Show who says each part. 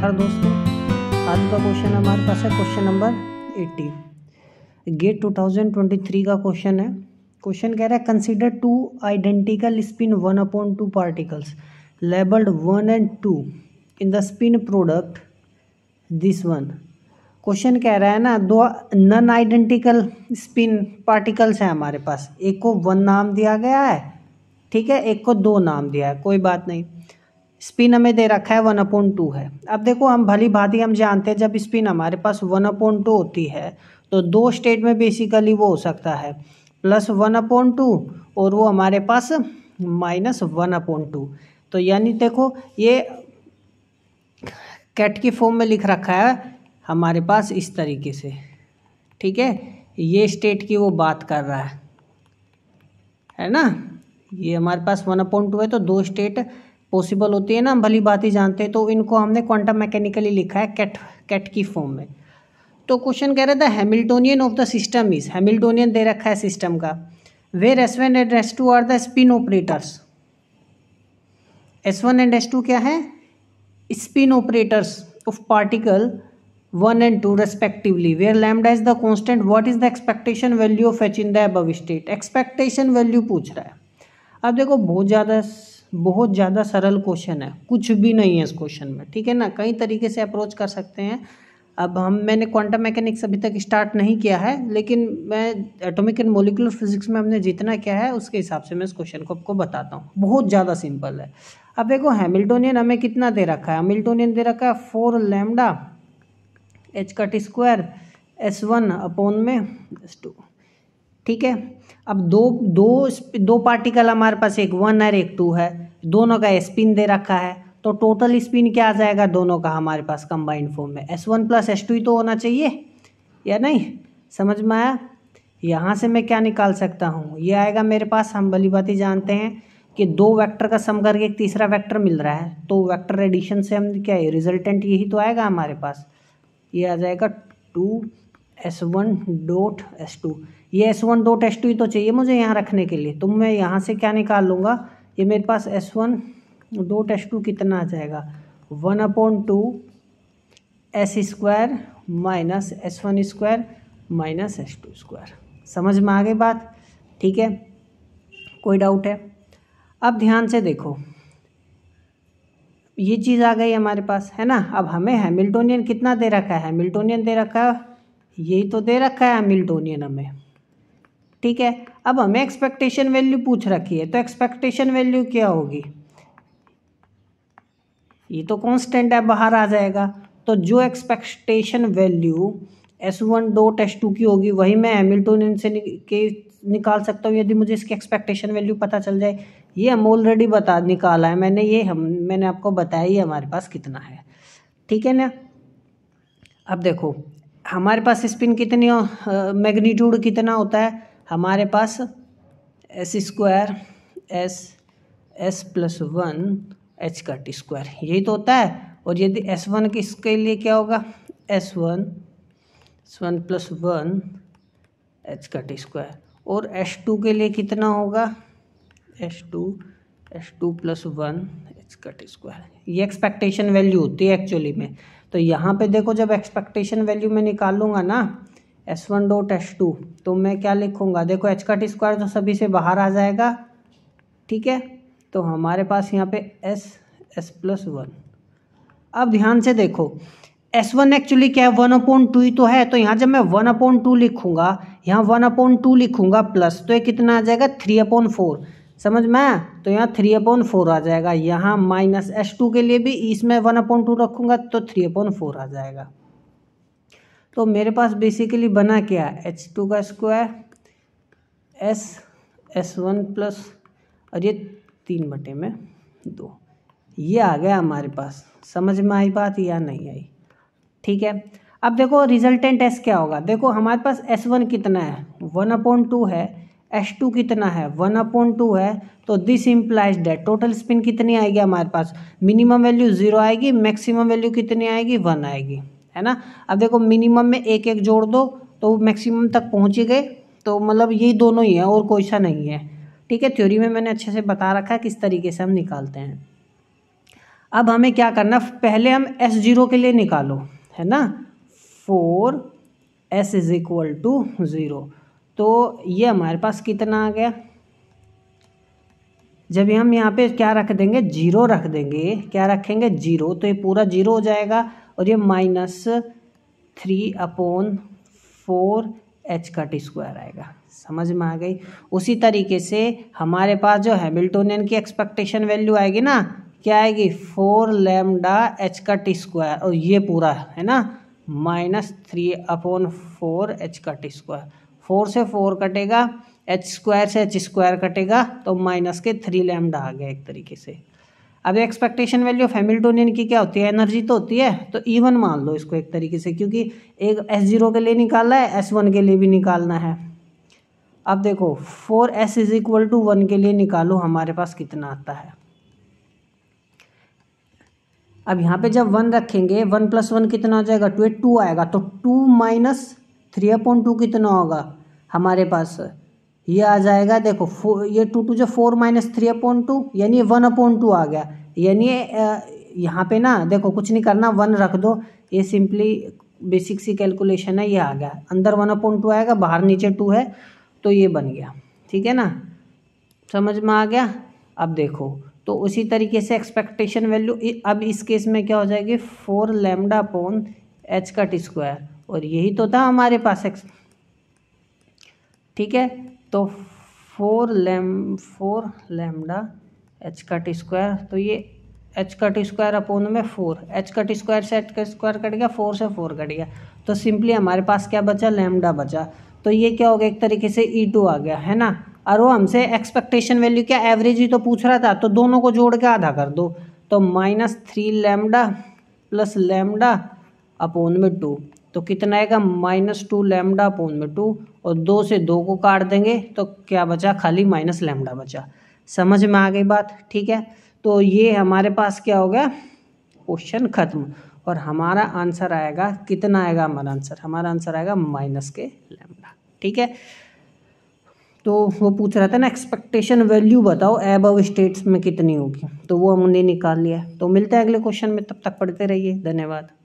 Speaker 1: हर दोस्तों आज का क्वेश्चन हमारे पास है क्वेश्चन नंबर एट्टी गेट 2023 का क्वेश्चन है क्वेश्चन कह रहा है consider two identical spin one upon two particles labelled one and two in the spin product this one question कह रहा है ना दो नन आइडेंटिकल स्पिन पार्टिकल्स हैं हमारे पास एक को वन नाम दिया गया है ठीक है एक को दो नाम दिया है कोई बात नहीं स्पिन हमें दे रखा है वन अपॉइंट टू है अब देखो हम भली भांति हम जानते हैं जब स्पिन हमारे पास वन अपॉइंट टू होती है तो दो स्टेट में बेसिकली वो हो सकता है प्लस वन अपॉइंट टू और वो हमारे पास माइनस वन अपॉइंट टू तो यानी देखो ये कैट की फॉर्म में लिख रखा है हमारे पास इस तरीके से ठीक है ये स्टेट की वो बात कर रहा है है ना ये हमारे पास वन अपॉइंट टू है तो दो स्टेट पॉसिबल होती है ना हम भली बात ही जानते हैं तो इनको हमने क्वांटम मैकेनिकली लिखा है कैट कैट की फॉर्म में तो क्वेश्चन कह रहे थे Hamiltonian of the system is Hamiltonian दे रखा है सिस्टम का where S one and S two are the spin operators S one and S two क्या है spin operators of particle one and two respectively where lambda is the constant what is the expectation value of H in the above state expectation value पूछ रहा है अब देखो बहुत ज़्यादा बहुत ज़्यादा सरल क्वेश्चन है कुछ भी नहीं है इस क्वेश्चन में ठीक है ना कई तरीके से अप्रोच कर सकते हैं अब हम मैंने क्वांटम मैकेनिक्स अभी तक स्टार्ट नहीं किया है लेकिन मैं एटॉमिक एंड मोलिकुलर फिजिक्स में हमने जितना किया है उसके हिसाब से मैं इस क्वेश्चन को आपको बताता हूँ बहुत ज़्यादा सिंपल है अब देखो हैमिल्टोनियन हमें कितना दे रखा है हेमिल्टोनियन दे रखा है four lambda H cut square S one upon में एस टू ठीक है अब दो दो दो पार्टिकल हमारे पास एक वन और एक टू है दोनों का स्पिन दे रखा है तो टोटल स्पिन क्या आ जाएगा दोनों का हमारे पास कंबाइंड फॉर्म में S one plus S two ही तो होना चाहिए या नहीं समझ में आया यहाँ से मैं क्या निकाल सकता हूँ ये आएगा मेरे पास हम भली बात ही जानते हैं कि दो वेक्टर का सम करके एक तीसरा वेक्टर मिल रहा है तो वेक्टर एडिशन से हम क्या है रिजल्टेंट यही तो आएगा हमारे पास ये आ जाएगा two S one dot S two ये एस वन दो टेस्ट ही तो चाहिए मुझे यहाँ रखने के लिए तो मैं यहाँ से क्या निकाल लूँगा ये मेरे पास S one dot S two कितना आ जाएगा one upon two S square minus S one square minus S two square समझ में आ गई बात ठीक है कोई डाउट है अब ध्यान से देखो ये चीज़ आ गई हमारे पास है ना अब हमें हैमिल्टोनियन कितना दे रखा है हैमिल्टोनियन दे रखा है यही तो दे रखा है हैमिल्टोनियन हमें ठीक है अब हमें एक्सपेक्टेशन वैल्यू पूछ रखी है तो एक्सपेक्टेशन वैल्यू क्या होगी ये तो कांस्टेंट है बाहर आ जाएगा तो जो expectation value S one dot S two की होगी वही मैं हेमिल्टोन से के निकाल सकता हूँ यदि मुझे इसकी एक्सपेक्टेशन वैल्यू पता चल जाए ये हम ऑलरेडी बता निकाला है मैंने ये हम मैंने आपको बताया ये हमारे पास कितना है ठीक है ना अब देखो हमारे पास स्पिन कितनी मैग्नीट्यूड कितना होता है हमारे पास S square S S plus one H cut square यही तो होता है और यदि एस वन के इसके लिए क्या होगा S one S one plus one H cut square और एस टू के लिए कितना होगा S two S two plus one H cut square ये एक्सपेक्टेशन वैल्यू होती है एक्चुअली में तो यहाँ पे देखो जब एक्सपेक्टेशन वैल्यू मैं निकालूंगा ना S one dot S two तो मैं क्या लिखूंगा देखो एच कट स्क्वायर तो सभी से बाहर आ जाएगा ठीक है तो हमारे पास यहाँ पे एस एस प्लस वन अब ध्यान से देखो एस वन एक्चुअली क्या है वन अपॉन टू ही तो है तो यहाँ जब मैं वन अपॉन टू लिखूंगा यहाँ वन अपॉन टू लिखूंगा प्लस तो ये कितना आ जाएगा थ्री अपॉन फोर समझ में तो यहाँ थ्री अपॉन फोर आ जाएगा यहाँ माइनस एस टू के लिए भी इसमें वन अपॉन टू रखूंगा तो थ्री अपॉन फोर आ जाएगा तो मेरे पास बेसिकली बना क्या एच टू का square S S one plus और ये तीन बटे में दो ये आ गया हमारे पास समझ में आई बात या नहीं आई ठीक है अब देखो रिजल्टेंट एस क्या होगा देखो हमारे पास एस वन कितना है वन अपॉन टू है एस टू कितना है वन अपॉन टू है तो this implies that total spin कितनी आएगी हमारे पास मिनिमम वैल्यू जीरो आएगी मैक्सिमम वैल्यू कितनी आएगी वन आएगी है ना अब देखो मिनिमम में एक एक जोड़ दो तो मैक्सिमम तक पहुँच ही गए तो मतलब यही दोनों ही है और कोई सा नहीं है ठीक है थ्योरी में मैंने अच्छे से बता रखा है किस तरीके से हम निकालते हैं अब हमें क्या करना पहले हम एस जीरो के लिए निकालो है ना for S is equal to zero तो ये हमारे पास कितना आ गया जब हम यहाँ पे क्या रख देंगे जीरो रख देंगे क्या रखेंगे जीरो तो ये पूरा जीरो हो जाएगा और ये minus three upon four H cut square आएगा समझ में आ गई उसी तरीके से हमारे पास जो हैमिल्टोनियन की एक्सपेक्टेशन वैल्यू आएगी ना क्या आएगी four lambda H cut square और ये पूरा है ना minus three upon four H cut square four से फोर कटेगा एच स्क्वायर से एच स्क्वायर कटेगा तो माइनस के थ्री लेमडा आ गया एक तरीके से अब एक्सपेक्टेशन वैल्यू ऑफ की क्या होती है एनर्जी तो होती है तो इवन मान लो इसको एक तरीके से क्योंकि एक एस जीरो के लिए निकालना है एस वन के लिए भी निकालना है अब देखो for S is equal to one के लिए निकालो हमारे पास कितना आता है अब यहाँ पे जब वन रखेंगे वन प्लस वन कितना हो जाएगा टू एट टू आएगा तो two minus three upon two कितना होगा हमारे पास ये आ जाएगा देखो ये टू टू जो four minus three upon two यानी वन अपॉन टू आ गया यानी यहाँ पे ना देखो कुछ नहीं करना वन रख दो ये सिंपली बेसिक सी कैलकुलेशन है ये आ गया अंदर वन अपॉन टू आएगा बाहर नीचे टू है तो ये बन गया ठीक है ना समझ में आ गया अब देखो तो उसी तरीके से एक्सपेक्टेशन वैल्यू अब इस केस में क्या हो जाएगी four lambda upon H cut square और यही तो था हमारे पास ठीक है तो फोर लेम four lambda H cut square तो ये एच कट स्क्वायर अपोन में फोर एच कट स्क्वायर से एच कट स्क्वायर कट गया फोर से फोर कट गया तो सिंपली हमारे पास क्या बचा लेमडा बचा तो ये क्या हो गया एक तरीके से ई e टू आ गया है ना और वो हमसे एक्सपेक्टेशन वैल्यू क्या एवरेज ही तो पूछ रहा था तो दोनों को जोड़ के आधा कर दो तो minus three lambda plus lambda upon में टू तो कितना आएगा माइनस टू लेमडा अपोन में टू और दो से दो को काट देंगे तो क्या बचा खाली माइनस लेमडा बचा समझ में आ गई बात ठीक है तो ये हमारे पास क्या हो गया क्वेश्चन खत्म और हमारा आंसर आएगा कितना आएगा हमारा आंसर हमारा आंसर आएगा माइनस के लेमडा ठीक है तो वो पूछ रहा था ना एक्सपेक्टेशन वैल्यू बताओ एबव स्टेट्स में कितनी होगी तो वो हमने निकाल लिया तो मिलते हैं अगले क्वेश्चन में तब तक पढ़ते रहिए धन्यवाद